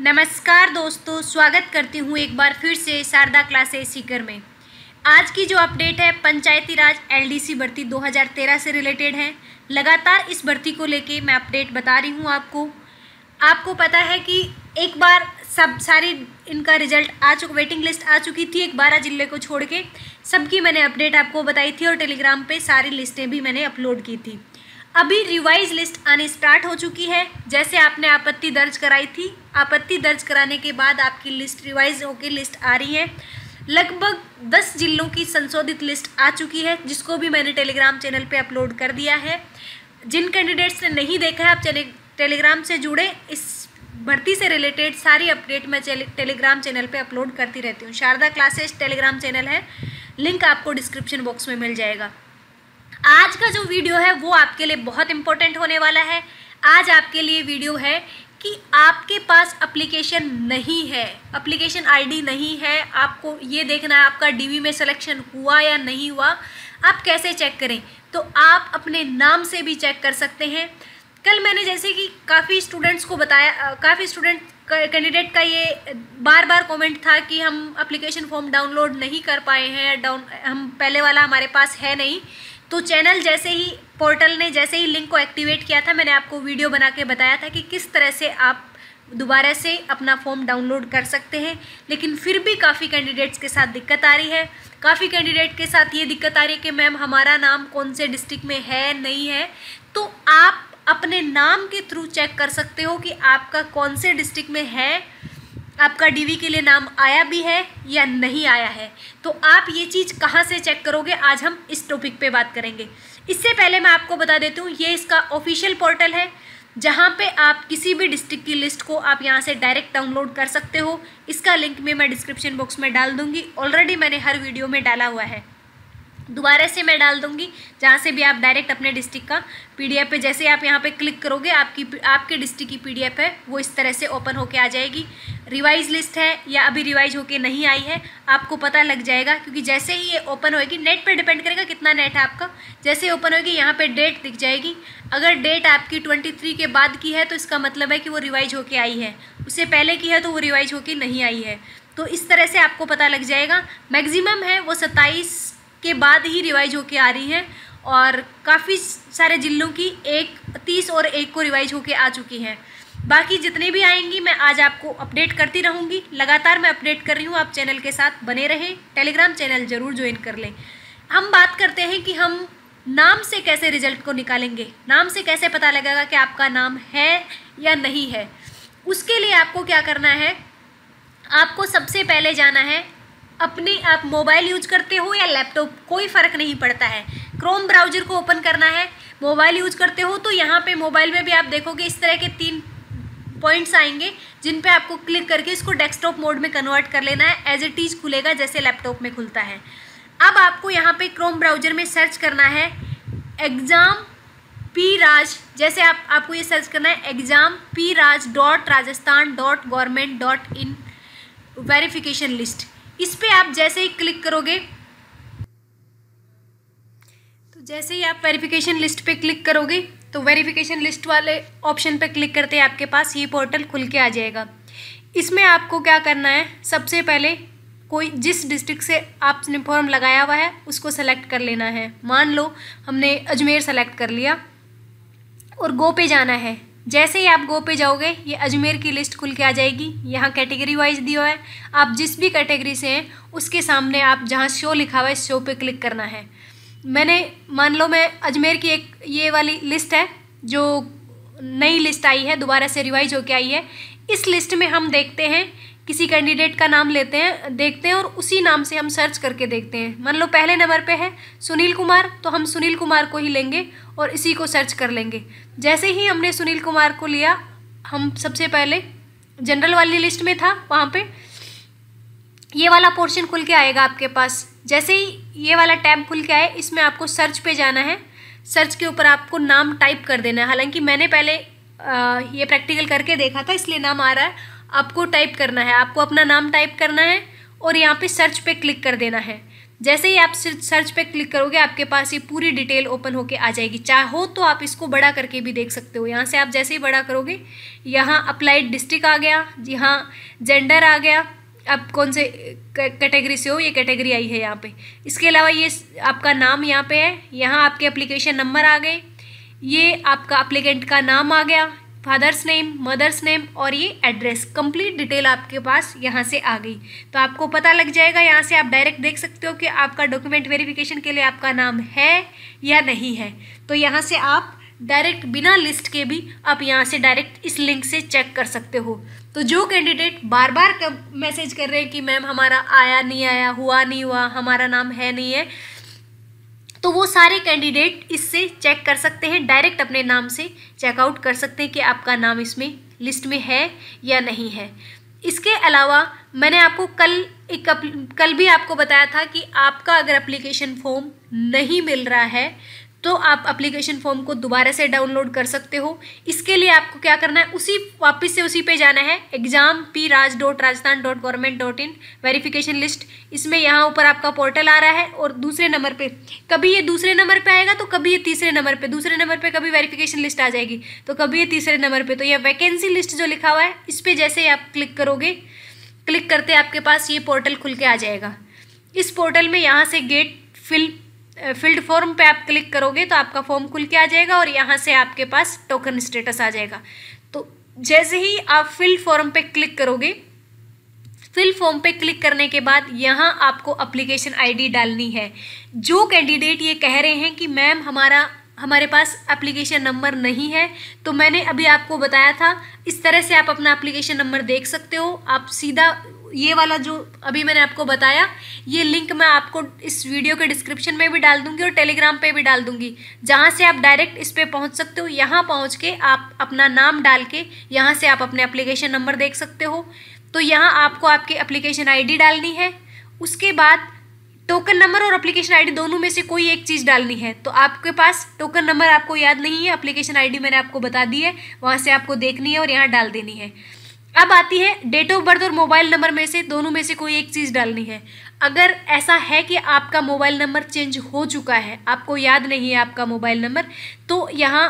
नमस्कार दोस्तों स्वागत करती हूँ एक बार फिर से शारदा क्लासे सीकर में आज की जो अपडेट है पंचायती राज एलडीसी भर्ती 2013 से रिलेटेड है लगातार इस भर्ती को लेके मैं अपडेट बता रही हूँ आपको आपको पता है कि एक बार सब सारी इनका रिजल्ट आ चुका वेटिंग लिस्ट आ चुकी थी एक बारह जिले को छोड़ के सबकी मैंने अपडेट आपको बताई थी और टेलीग्राम पे सारी लिस्टें भी मैंने अपलोड की थी अभी रिवाइज लिस्ट आनी स्टार्ट हो चुकी है जैसे आपने आपत्ति दर्ज कराई थी आपत्ति दर्ज कराने के बाद आपकी लिस्ट रिवाइज होकर लिस्ट आ रही है लगभग दस जिलों की संशोधित लिस्ट आ चुकी है जिसको भी मैंने टेलीग्राम चैनल पे अपलोड कर दिया है जिन कैंडिडेट्स ने नहीं देखा है आप टेलीग्राम से जुड़े इस भर्ती से रिलेटेड सारी अपडेट मैं टेलीग्राम चैनल पे अपलोड करती रहती हूँ शारदा क्लासेस टेलीग्राम चैनल है लिंक आपको डिस्क्रिप्शन बॉक्स में मिल जाएगा आज का जो वीडियो है वो आपके लिए बहुत इंपॉर्टेंट होने वाला है आज आपके लिए वीडियो है कि आपके पास एप्लीकेशन नहीं है एप्लीकेशन आईडी नहीं है आपको ये देखना है आपका डीवी में सिलेक्शन हुआ या नहीं हुआ आप कैसे चेक करें तो आप अपने नाम से भी चेक कर सकते हैं कल मैंने जैसे कि काफ़ी स्टूडेंट्स को बताया काफ़ी स्टूडेंट कैंडिडेट का ये बार बार कमेंट था कि हम एप्लीकेशन फॉर्म डाउनलोड नहीं कर पाए हैं डाउन हम पहले वाला हमारे पास है नहीं तो चैनल जैसे ही पोर्टल ने जैसे ही लिंक को एक्टिवेट किया था मैंने आपको वीडियो बना के बताया था कि किस तरह से आप दोबारा से अपना फॉर्म डाउनलोड कर सकते हैं लेकिन फिर भी काफ़ी कैंडिडेट्स के साथ दिक्कत आ रही है काफ़ी कैंडिडेट के साथ ये दिक्कत आ रही है कि मैम हमारा नाम कौन से डिस्ट्रिक्ट में है नहीं है तो आप अपने नाम के थ्रू चेक कर सकते हो कि आपका कौन से डिस्ट्रिक्ट में है आपका डीवी के लिए नाम आया भी है या नहीं आया है तो आप ये चीज़ कहाँ से चेक करोगे आज हम इस टॉपिक पे बात करेंगे इससे पहले मैं आपको बता देती हूँ ये इसका ऑफिशियल पोर्टल है जहाँ पे आप किसी भी डिस्ट्रिक्ट की लिस्ट को आप यहाँ से डायरेक्ट डाउनलोड कर सकते हो इसका लिंक भी मैं डिस्क्रिप्शन बॉक्स में डाल दूँगी ऑलरेडी मैंने हर वीडियो में डाला हुआ है दोबारा से मैं डाल दूंगी जहाँ से भी आप डायरेक्ट अपने डिस्ट्रिक्ट का पीडीएफ पे जैसे आप यहाँ पे क्लिक करोगे आपकी आपके डिस्ट्रिक्ट की पीडीएफ है वो इस तरह से ओपन होके आ जाएगी रिवाइज लिस्ट है या अभी रिवाइज होके नहीं आई है आपको पता लग जाएगा क्योंकि जैसे ही ये ओपन होएगी नेट पे डिपेंड करेगा कितना नेट है आपका जैसे ओपन होएगी यहाँ पे डेट दिख जाएगी अगर डेट आपकी 23 के बाद की है तो इसका मतलब है कि वो रिवाइज होके आई है उससे पहले की है तो वो रिवाइज होके नहीं आई है तो इस तरह से आपको पता लग जाएगा मैक्सिमम है वो सत्ताईस के बाद ही रिवाइज होके आ रही है और काफ़ी सारे जिलों की एक तीस और एक को रिवाइज होके आ चुकी हैं बाकी जितने भी आएंगी मैं आज आपको अपडेट करती रहूँगी लगातार मैं अपडेट कर रही हूँ आप चैनल के साथ बने रहें टेलीग्राम चैनल ज़रूर ज्वाइन कर लें हम बात करते हैं कि हम नाम से कैसे रिजल्ट को निकालेंगे नाम से कैसे पता लगेगा कि आपका नाम है या नहीं है उसके लिए आपको क्या करना है आपको सबसे पहले जाना है अपने आप मोबाइल यूज करते हो या लैपटॉप कोई फ़र्क नहीं पड़ता है क्रोम ब्राउजर को ओपन करना है मोबाइल यूज करते हो तो यहाँ पे मोबाइल में भी आप देखोगे इस तरह के तीन पॉइंट्स आएंगे जिन पे आपको क्लिक करके इसको डेस्कटॉप मोड में कन्वर्ट कर लेना है एज इट इज खुलेगा जैसे लैपटॉप में खुलता है अब आपको यहाँ पे क्रोम ब्राउजर में सर्च करना है एग्ज़ाम पी राज जैसे आप आपको ये सर्च करना है exam P Raj dot Rajasthan dot government dot in verification list इस पर आप जैसे ही क्लिक करोगे तो जैसे ही आप वेरिफिकेशन लिस्ट पे क्लिक करोगे तो वेरिफिकेशन लिस्ट वाले ऑप्शन पर क्लिक करते हैं आपके पास ये पोर्टल खुल के आ जाएगा इसमें आपको क्या करना है सबसे पहले कोई जिस डिस्ट्रिक्ट से आपने फॉर्म लगाया हुआ है उसको सेलेक्ट कर लेना है मान लो हमने अजमेर सेलेक्ट कर लिया और गो पे जाना है जैसे ही आप गो पे जाओगे ये अजमेर की लिस्ट खुल के आ जाएगी यहाँ कैटेगरी वाइज दिया है आप जिस भी कैटेगरी से हैं उसके सामने आप जहाँ शो लिखा हुआ है शो पे क्लिक करना है मैंने मान लो मैं अजमेर की एक ये वाली लिस्ट है जो नई लिस्ट आई है दोबारा से रिवाइज होके आई है इस लिस्ट में हम देखते हैं किसी कैंडिडेट का नाम लेते हैं देखते हैं और उसी नाम से हम सर्च करके देखते हैं मान लो पहले नंबर पे है सुनील कुमार तो हम सुनील कुमार को ही लेंगे और इसी को सर्च कर लेंगे जैसे ही हमने सुनील कुमार को लिया हम सबसे पहले जनरल वाली लिस्ट में था वहाँ पर ये वाला पोर्शन खुल के आएगा आपके पास जैसे ही ये वाला टैब खुल के आए इसमें आपको सर्च पे जाना है सर्च के ऊपर आपको नाम टाइप कर देना है हालांकि मैंने पहले ये प्रैक्टिकल करके देखा था इसलिए नाम आ रहा है आपको टाइप करना है आपको अपना नाम टाइप करना है और यहाँ पे सर्च पे क्लिक कर देना है जैसे ही आप सर्च पे क्लिक करोगे आपके पास ये पूरी डिटेल ओपन होके आ जाएगी चाहो तो आप इसको बड़ा करके भी देख सकते हो यहाँ से आप जैसे ही बड़ा करोगे यहाँ अप्लाइड डिस्ट्रिक्ट आ गया यहाँ जेंडर आ गया आप कौन से कैटेगरी से हो ये कैटेगरी आई है यहाँ पे इसके अलावा ये आपका नाम यहाँ पे है यहाँ आपके एप्लीकेशन नंबर आ गए ये आपका अप्लीकेंट का नाम आ गया फादर्स नेम मदर्स नेम और ये एड्रेस कंप्लीट डिटेल आपके पास यहाँ से आ गई तो आपको पता लग जाएगा यहाँ से आप डायरेक्ट देख सकते हो कि आपका डॉक्यूमेंट वेरिफिकेशन के लिए आपका नाम है या नहीं है तो यहाँ से आप डायरेक्ट बिना लिस्ट के भी आप यहाँ से डायरेक्ट इस लिंक से चेक कर सकते हो तो जो कैंडिडेट बार बार कब मैसेज कर रहे हैं कि मैम हमारा आया नहीं आया हुआ नहीं हुआ हमारा नाम है नहीं है तो वो सारे कैंडिडेट इससे चेक कर सकते हैं डायरेक्ट अपने नाम से चेकआउट कर सकते हैं कि आपका नाम इसमें लिस्ट में है या नहीं है इसके अलावा मैंने आपको कल एक कल भी आपको बताया था कि आपका अगर एप्लीकेशन फॉर्म नहीं मिल रहा है तो आप अप्लीकेशन फॉर्म को दोबारा से डाउनलोड कर सकते हो इसके लिए आपको क्या करना है उसी वापस से उसी पे जाना है exam P Raj dot Rajasthan dot government dot in verification list इसमें यहाँ ऊपर आपका पोर्टल आ रहा है और दूसरे नंबर पर कभी ये दूसरे नंबर पर आएगा तो कभी ये तीसरे नंबर पर दूसरे नंबर पर कभी वेरीफिकेशन लिस्ट आ जाएगी तो कभी ये तीसरे नंबर पर तो यह वैकेंसी लिस्ट जो लिखा हुआ है इस पर जैसे आप क्लिक करोगे क्लिक करते आपके पास ये पोर्टल खुल के आ जाएगा इस पोर्टल में यहाँ से गेट फिल फील्ड फॉर्म पे आप क्लिक करोगे तो आपका फॉर्म खुल के आ जाएगा और यहाँ से आपके पास टोकन स्टेटस आ जाएगा तो जैसे ही आप फील्ड फॉर्म पे क्लिक करोगे फिल फॉर्म पे क्लिक करने के बाद यहाँ आपको अप्लीकेशन आईडी डालनी है जो कैंडिडेट ये कह रहे हैं कि मैम हमारा हमारे पास एप्लीकेशन नंबर नहीं है तो मैंने अभी आपको बताया था इस तरह से आप अपना एप्लीकेशन नंबर देख सकते हो आप सीधा ये वाला जो अभी मैंने आपको बताया ये लिंक मैं आपको इस वीडियो के डिस्क्रिप्शन में भी डाल दूंगी और टेलीग्राम पे भी डाल दूंगी जहाँ से आप डायरेक्ट इस पर पहुँच सकते हो यहाँ पहुँच के आप अपना नाम डाल के यहाँ से आप अपने अप्लीकेशन नंबर देख सकते हो तो यहाँ आपको आपकी अप्लीकेशन आई डालनी है उसके बाद टोकन नंबर और अप्लीकेशन आईडी दोनों में से कोई एक चीज़ डालनी है तो आपके पास टोकन नंबर आपको याद नहीं है अप्लीकेशन आईडी मैंने आपको बता दी है वहाँ से आपको देखनी है और यहाँ डाल देनी है अब आती है डेट ऑफ बर्थ और मोबाइल नंबर में से दोनों में से कोई एक चीज़ डालनी है अगर ऐसा है कि आपका मोबाइल नंबर चेंज हो चुका है आपको याद नहीं है आपका मोबाइल नंबर तो यहाँ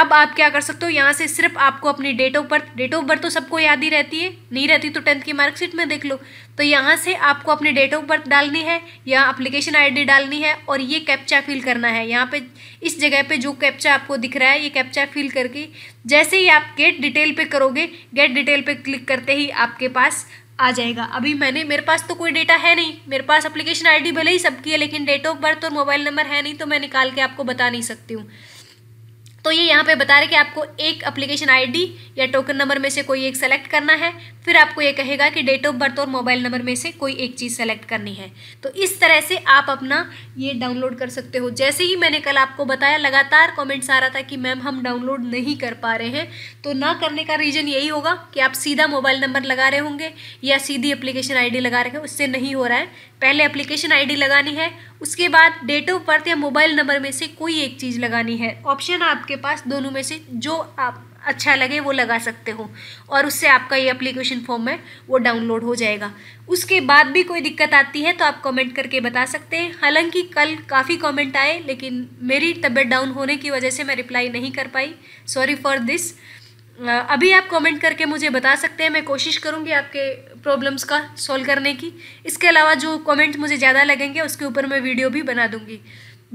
अब आप क्या कर सकते हो यहाँ से सिर्फ आपको अपनी date of birth date of birth तो सबको याद ही रहती है नहीं रहती तो टेंथ की मार्कशीट में देख लो तो यहाँ से आपको अपनी डेट ऑफ बर्थ डालनी है या अप्लीकेशन आईडी डालनी है और ये कैप्चा फिल करना है यहाँ पे इस जगह पे जो कैप्चा आपको दिख रहा है ये कैप्चा फिल करके जैसे ही आप गेट डिटेल पर करोगे गेट डिटेल पर क्लिक करते ही आपके पास आ जाएगा अभी मैंने मेरे पास तो कोई डेटा है नहीं मेरे पास अप्लीकेशन आई भले ही सबकी है लेकिन डेट ऑफ बर्थ और मोबाइल नंबर है नहीं तो मैं निकाल के आपको बता नहीं सकती हूँ तो ये यहाँ पे बता रहे कि आपको एक एप्लीकेशन आईडी या टोकन नंबर में से कोई एक सेलेक्ट करना है फिर आपको ये कहेगा कि डेट ऑफ बर्थ और मोबाइल नंबर में से कोई एक चीज़ सेलेक्ट करनी है तो इस तरह से आप अपना ये डाउनलोड कर सकते हो जैसे ही मैंने कल आपको बताया लगातार कमेंट्स आ रहा था कि मैम हम डाउनलोड नहीं कर पा रहे हैं तो ना करने का रीज़न यही होगा कि आप सीधा मोबाइल नंबर लगा रहे होंगे या सीधी अप्लीकेशन आई लगा रहे हैं उससे नहीं हो रहा है पहले एप्लीकेशन आईडी लगानी है उसके बाद डेट ऑफ बर्थ या मोबाइल नंबर में से कोई एक चीज़ लगानी है ऑप्शन आपके पास दोनों में से जो आप अच्छा लगे वो लगा सकते हो और उससे आपका ये एप्लीकेशन फॉर्म है वो डाउनलोड हो जाएगा उसके बाद भी कोई दिक्कत आती है तो आप कमेंट करके बता सकते हैं हालांकि कल काफ़ी कमेंट आए लेकिन मेरी तबीयत डाउन होने की वजह से मैं रिप्लाई नहीं कर पाई सॉरी फॉर दिस अभी आप कमेंट करके मुझे बता सकते हैं मैं कोशिश करूँगी आपके प्रॉब्लम्स का सॉल्व करने की इसके अलावा जो कमेंट मुझे ज़्यादा लगेंगे उसके ऊपर मैं वीडियो भी बना दूंगी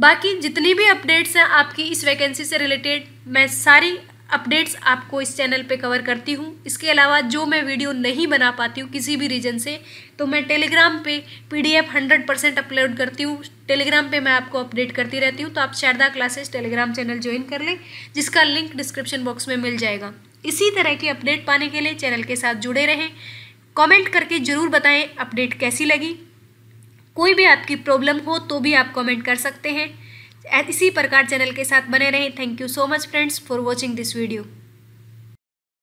बाकी जितनी भी अपडेट्स हैं आपकी इस वैकेंसी से रिलेटेड मैं सारी अपडेट्स आपको इस चैनल पे कवर करती हूँ इसके अलावा जो मैं वीडियो नहीं बना पाती हूँ किसी भी रीजन से तो मैं टेलीग्राम पे पीडीएफ 100 परसेंट अपलोड करती हूँ टेलीग्राम पे मैं आपको अपडेट करती रहती हूँ तो आप Sharda classes Telegram channel join कर लें जिसका लिंक डिस्क्रिप्शन बॉक्स में मिल जाएगा इसी तरह की अपडेट पाने के लिए चैनल के साथ जुड़े रहें कमेंट करके ज़रूर बताएं अपडेट कैसी लगी कोई भी आपकी प्रॉब्लम हो तो भी आप कमेंट कर सकते हैं इसी प्रकार चैनल के साथ बने रहें thank you so much friends for watching this video